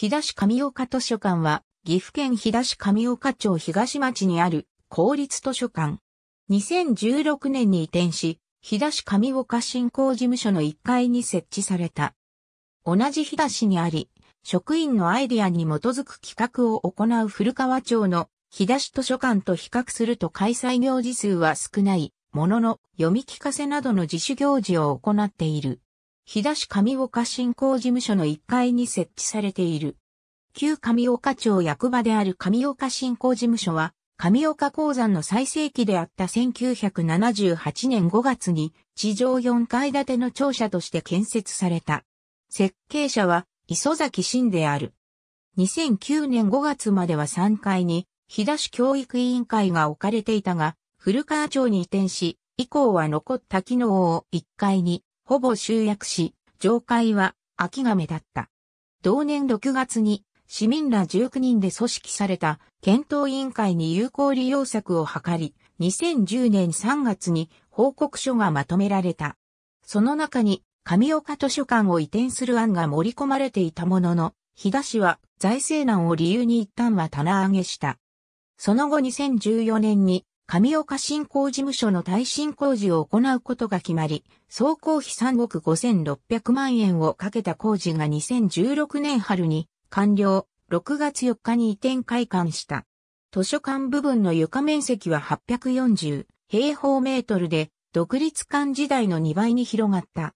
日田市上岡図書館は、岐阜県日田市上岡町東町にある公立図書館。2016年に移転し、日田市上岡振興事務所の1階に設置された。同じ日田市にあり、職員のアイディアに基づく企画を行う古川町の日田市図書館と比較すると開催行事数は少ないものの読み聞かせなどの自主行事を行っている。日田市上岡振興事務所の1階に設置されている。旧上岡町役場である上岡振興事務所は、上岡鉱山の最盛期であった1978年5月に地上4階建ての庁舎として建設された。設計者は磯崎真である。2009年5月までは3階に日田市教育委員会が置かれていたが、古川町に移転し、以降は残った機能を1階にほぼ集約し、上海は秋亀だった。同年6月に市民ら19人で組織された検討委員会に有効利用策を図り、2010年3月に報告書がまとめられた。その中に上岡図書館を移転する案が盛り込まれていたものの、日田市は財政難を理由に一旦は棚上げした。その後2014年に上岡振興事務所の耐震工事を行うことが決まり、総工費3億5600万円をかけた工事が2016年春に完了、6月4日に移転開館した。図書館部分の床面積は840平方メートルで、独立館時代の2倍に広がった。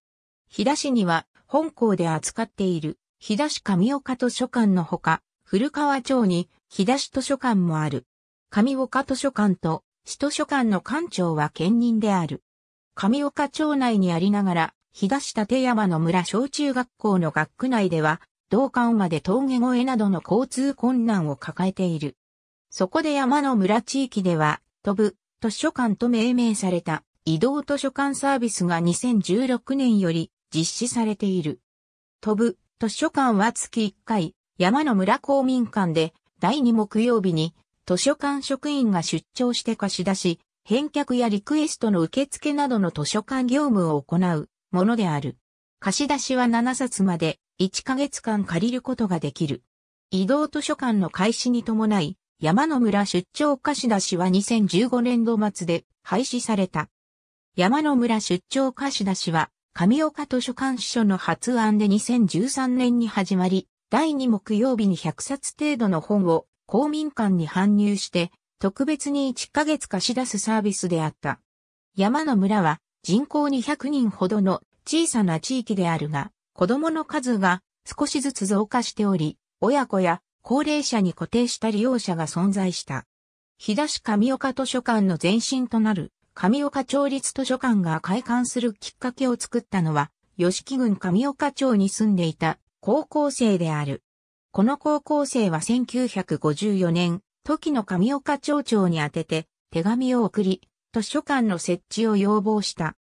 日田市には本校で扱っている日田市上岡図書館のほか、古川町に日田市図書館もある。上岡図書館と市図書館の館長は兼任である。上岡町内にありながら、東立山の村小中学校の学区内では、道館まで峠越えなどの交通困難を抱えている。そこで山の村地域では、飛ぶ図書館と命名された移動図書館サービスが2016年より実施されている。飛ぶ図書館は月1回、山の村公民館で第2木曜日に図書館職員が出張して貸し出し、返却やリクエストの受付などの図書館業務を行うものである。貸し出しは7冊まで1ヶ月間借りることができる。移動図書館の開始に伴い、山野村出張貸し出しは2015年度末で廃止された。山野村出張貸し出しは、上岡図書館司所の発案で2013年に始まり、第2木曜日に100冊程度の本を公民館に搬入して、特別に1ヶ月貸し出すサービスであった。山の村は人口200人ほどの小さな地域であるが、子供の数が少しずつ増加しており、親子や高齢者に固定した利用者が存在した。日田市上岡図書館の前身となる上岡町立図書館が開館するきっかけを作ったのは、吉木郡上岡町に住んでいた高校生である。この高校生は1954年、時の上岡町長に宛てて手紙を送り、図書館の設置を要望した。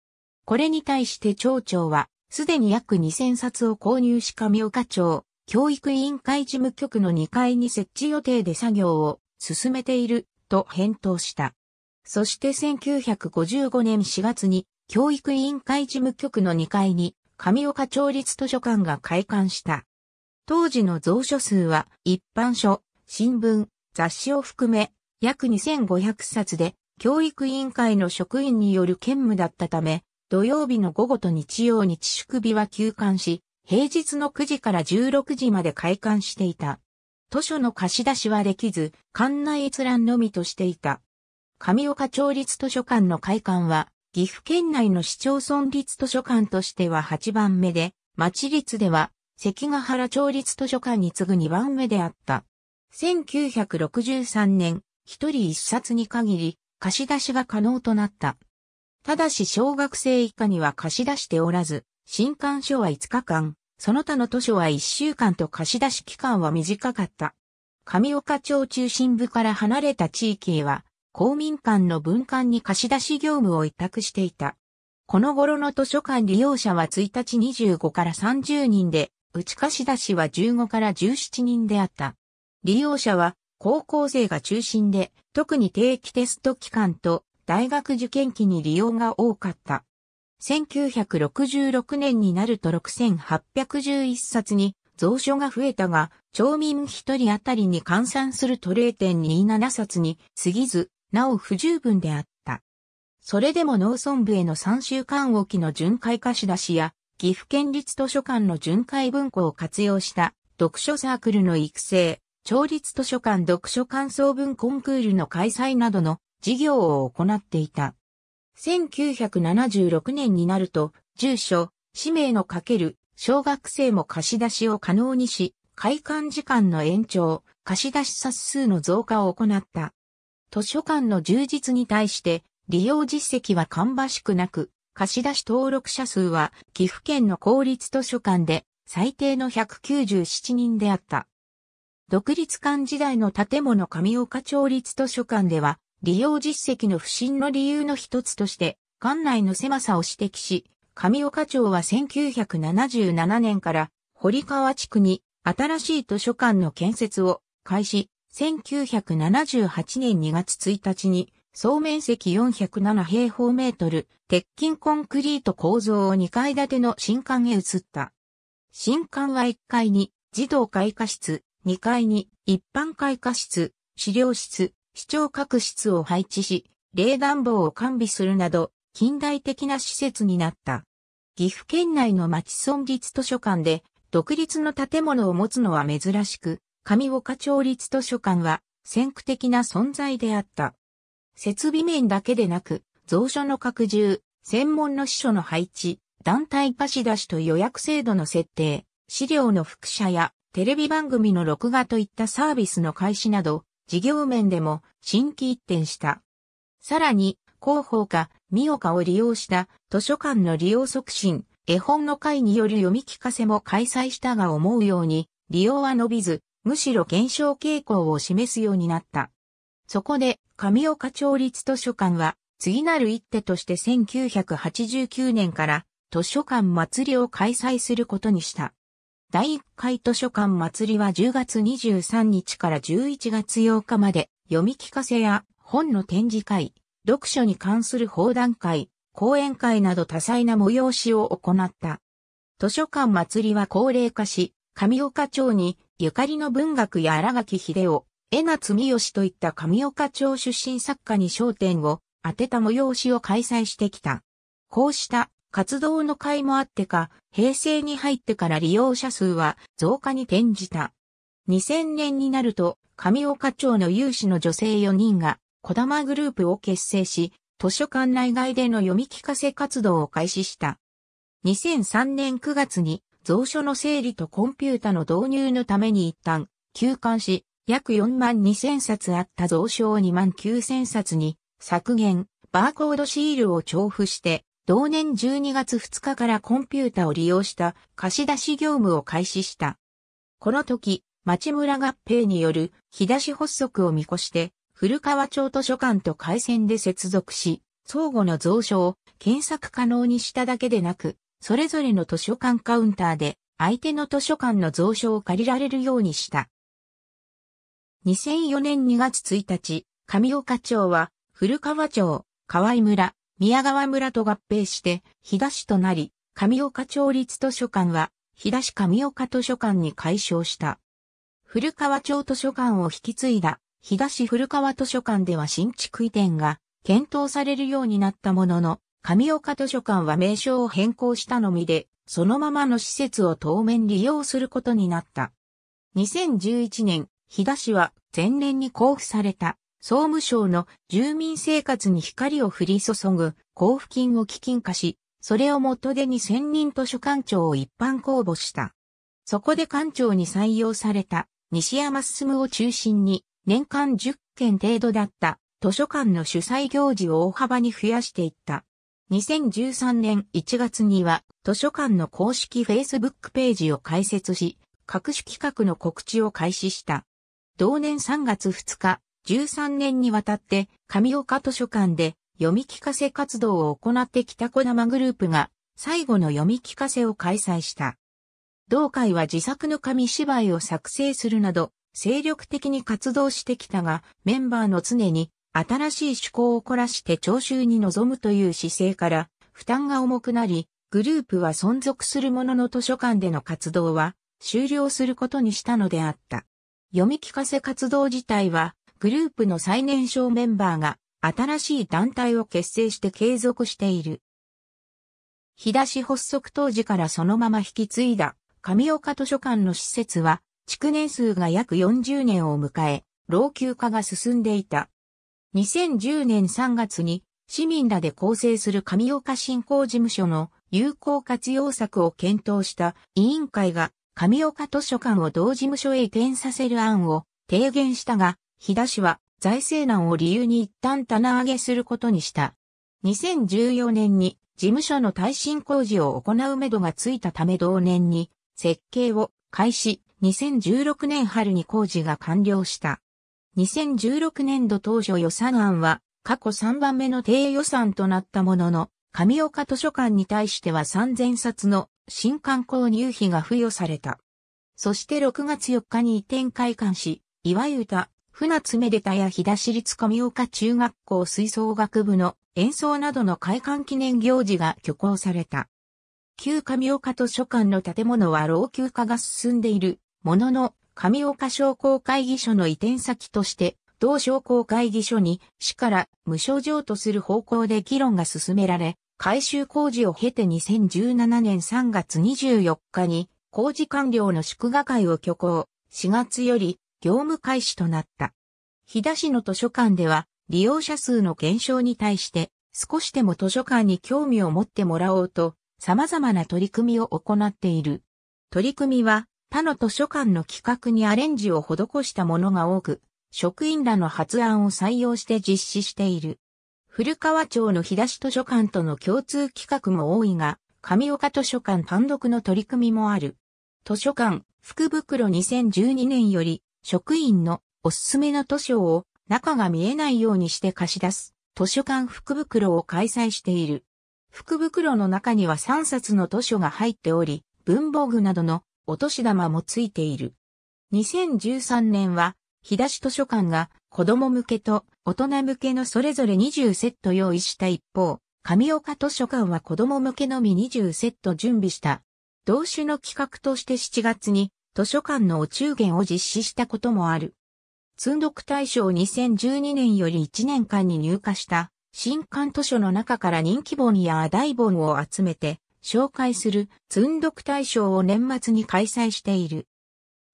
これに対して町長は、すでに約2000冊を購入し上岡町、教育委員会事務局の2階に設置予定で作業を進めている、と返答した。そして1955年4月に、教育委員会事務局の2階に、上岡町立図書館が開館した。当時の蔵書数は一般書、新聞、雑誌を含め約2500冊で教育委員会の職員による兼務だったため、土曜日の午後と日曜日粛日は休館し、平日の9時から16時まで開館していた。図書の貸し出しはできず、館内閲覧のみとしていた。上岡町立図書館の開館は、岐阜県内の市町村立図書館としては8番目で、町立では関ヶ原町立図書館に次ぐ2番目であった。1963年、一人一冊に限り、貸し出しが可能となった。ただし小学生以下には貸し出しておらず、新刊書は5日間、その他の図書は1週間と貸し出し期間は短かった。上岡町中心部から離れた地域へは、公民館の文館に貸し出し業務を委託していた。この頃の図書館利用者は1日25から30人で、内貸出しは15から17人であった。利用者は高校生が中心で、特に定期テスト期間と大学受験期に利用が多かった。1966年になると6811冊に蔵書が増えたが、町民一人あたりに換算すると0.27冊に過ぎず、なお不十分であった。それでも農村部への3週間おきの巡回貸し出しや岐阜県立図書館の巡回文庫を活用した読書サークルの育成、町立図書館読書感想文コンクールの開催などの事業を行っていた。1976年になると、住所、氏名のかける小学生も貸し出しを可能にし、開館時間の延長、貸し出し冊数の増加を行った。図書館の充実に対して、利用実績は芳しくなく、貸出登録者数は岐阜県の公立図書館で最低の197人であった。独立館時代の建物上岡町立図書館では、利用実績の不振の理由の一つとして、館内の狭さを指摘し、上岡町は1977年から堀川地区に新しい図書館の建設を開始、1978年2月1日に総面積407平方メートル、鉄筋コンクリート構造を2階建ての新館へ移った。新館は1階に児童開花室、2階に一般開花室、資料室、視聴各室を配置し、冷暖房を完備するなど、近代的な施設になった。岐阜県内の町村立図書館で、独立の建物を持つのは珍しく、上岡町立図書館は、先駆的な存在であった。設備面だけでなく、蔵書の拡充、専門の司書の配置、団体貸し出しと予約制度の設定、資料の複写やテレビ番組の録画といったサービスの開始など、事業面でも新規一転した。さらに、広報か、三岡を利用した図書館の利用促進、絵本の会による読み聞かせも開催したが思うように、利用は伸びず、むしろ減少傾向を示すようになった。そこで、神岡町立図書館は、次なる一手として1989年から図書館祭りを開催することにした。第1回図書館祭りは10月23日から11月8日まで読み聞かせや本の展示会、読書に関する放談会、講演会など多彩な催しを行った。図書館祭りは高齢化し、神岡町にゆかりの文学や荒垣秀夫、江夏三義といった上岡町出身作家に焦点を当てた催しを開催してきた。こうした活動の会もあってか、平成に入ってから利用者数は増加に転じた。2000年になると、上岡町の有志の女性4人が、小玉グループを結成し、図書館内外での読み聞かせ活動を開始した。2003年9月に、蔵書の整理とコンピュータの導入のために一旦、休館し、約4万2000冊あった蔵書を2万9000冊に削減、バーコードシールを重付して、同年12月2日からコンピュータを利用した貸し出し業務を開始した。この時、町村合併による日出し発足を見越して、古川町図書館と回線で接続し、相互の蔵書を検索可能にしただけでなく、それぞれの図書館カウンターで相手の図書館の蔵書を借りられるようにした。2004年2月1日、上岡町は古川町、河合村、宮川村と合併して日田市となり、上岡町立図書館は日田市上岡図書館に改称した。古川町図書館を引き継いだ日田市古川図書館では新築移転が検討されるようになったものの、上岡図書館は名称を変更したのみで、そのままの施設を当面利用することになった。2011年、日田市は前年に交付された総務省の住民生活に光を降り注ぐ交付金を基金化し、それを元手に専任図書館長を一般公募した。そこで館長に採用された西山進を中心に年間10件程度だった図書館の主催行事を大幅に増やしていった。2013年1月には図書館の公式 Facebook ページを開設し、各種企画の告知を開始した。同年3月2日、13年にわたって神岡図書館で読み聞かせ活動を行ってきた小玉グループが最後の読み聞かせを開催した。同会は自作の紙芝居を作成するなど精力的に活動してきたがメンバーの常に新しい趣向を凝らして聴衆に臨むという姿勢から負担が重くなりグループは存続するものの図書館での活動は終了することにしたのであった。読み聞かせ活動自体は、グループの最年少メンバーが、新しい団体を結成して継続している。日出し発足当時からそのまま引き継いだ、上岡図書館の施設は、築年数が約40年を迎え、老朽化が進んでいた。2010年3月に、市民らで構成する上岡振興事務所の有効活用策を検討した委員会が神岡図書館を同事務所へ移転させる案を提言したが、日田氏は財政難を理由に一旦棚上げすることにした。2014年に事務所の耐震工事を行うめどがついたため同年に設計を開始、2016年春に工事が完了した。2016年度当初予算案は過去3番目の低予算となったものの、神岡図書館に対しては3000冊の新刊購入費が付与された。そして6月4日に移転開館し、いわゆた、船津めでたや日田市立上岡中学校吹奏楽部の演奏などの開館記念行事が挙行された。旧上岡図書館の建物は老朽化が進んでいるものの、上岡商工会議所の移転先として、同商工会議所に市から無償譲渡する方向で議論が進められ、改修工事を経て2017年3月24日に工事完了の祝賀会を挙行、4月より業務開始となった。日田市の図書館では利用者数の減少に対して少しでも図書館に興味を持ってもらおうと様々な取り組みを行っている。取り組みは他の図書館の企画にアレンジを施したものが多く、職員らの発案を採用して実施している。古川町の日図書館との共通企画も多いが、上岡図書館単独の取り組みもある。図書館、福袋2012年より、職員のおすすめの図書を中が見えないようにして貸し出す、図書館福袋を開催している。福袋の中には3冊の図書が入っており、文房具などのお年玉もついている。2013年は、日図書館が子供向けと大人向けのそれぞれ20セット用意した一方、神岡図書館は子供向けのみ20セット準備した。同種の企画として7月に図書館のお中元を実施したこともある。通読大賞2012年より1年間に入荷した新刊図書の中から人気本や大本を集めて紹介する通読大賞を年末に開催している。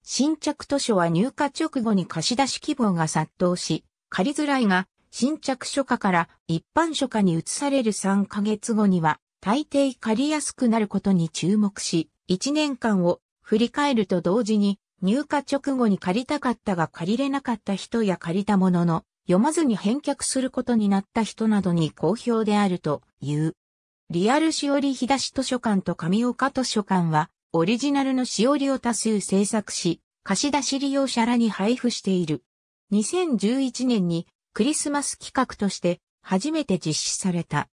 新着図書は入荷直後に貸し出し希望が殺到し、借りづらいが、新着書家から一般書家に移される3ヶ月後には、大抵借りやすくなることに注目し、1年間を振り返ると同時に、入荷直後に借りたかったが借りれなかった人や借りたものの、読まずに返却することになった人などに好評であるという。リアルしおり日出し図書館と上岡図書館は、オリジナルのしおりを多数制作し、貸し出し利用者らに配布している。2011年にクリスマス企画として初めて実施された。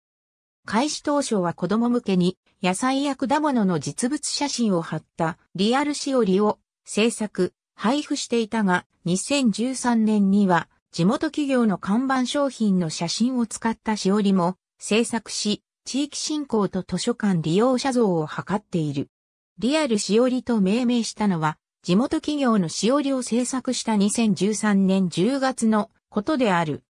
開始当初は子供向けに野菜や果物の実物写真を貼ったリアルしおりを制作、配布していたが2013年には地元企業の看板商品の写真を使ったしおりも制作し地域振興と図書館利用者像を図っている。リアルしおりと命名したのは、地元企業のしおりを制作した2013年10月のことである。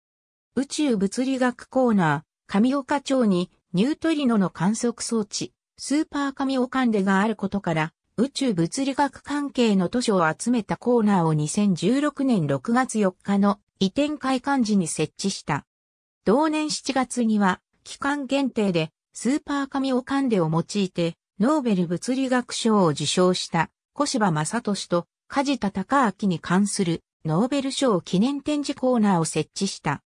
宇宙物理学コーナー、神岡町にニュートリノの観測装置、スーパー神岡んでがあることから、宇宙物理学関係の図書を集めたコーナーを2016年6月4日の移転開館時に設置した。同年7月には、期間限定で、スーパー神岡んでを用いて、ノーベル物理学賞を受賞した小柴正俊と梶田隆明に関するノーベル賞記念展示コーナーを設置した。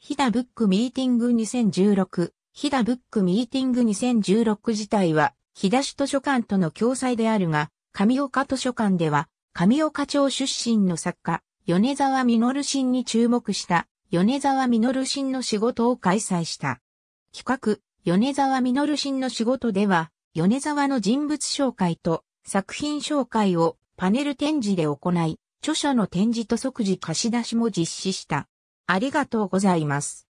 ヒダブックミーティング2016ヒダブックミーティング2016自体は、日田市図書館との共催であるが、上岡図書館では、上岡町出身の作家、米沢実新に注目した米沢実新の仕事を開催した。企画、米沢実新の仕事では、米沢の人物紹介と作品紹介をパネル展示で行い、著書の展示と即時貸し出しも実施した。ありがとうございます。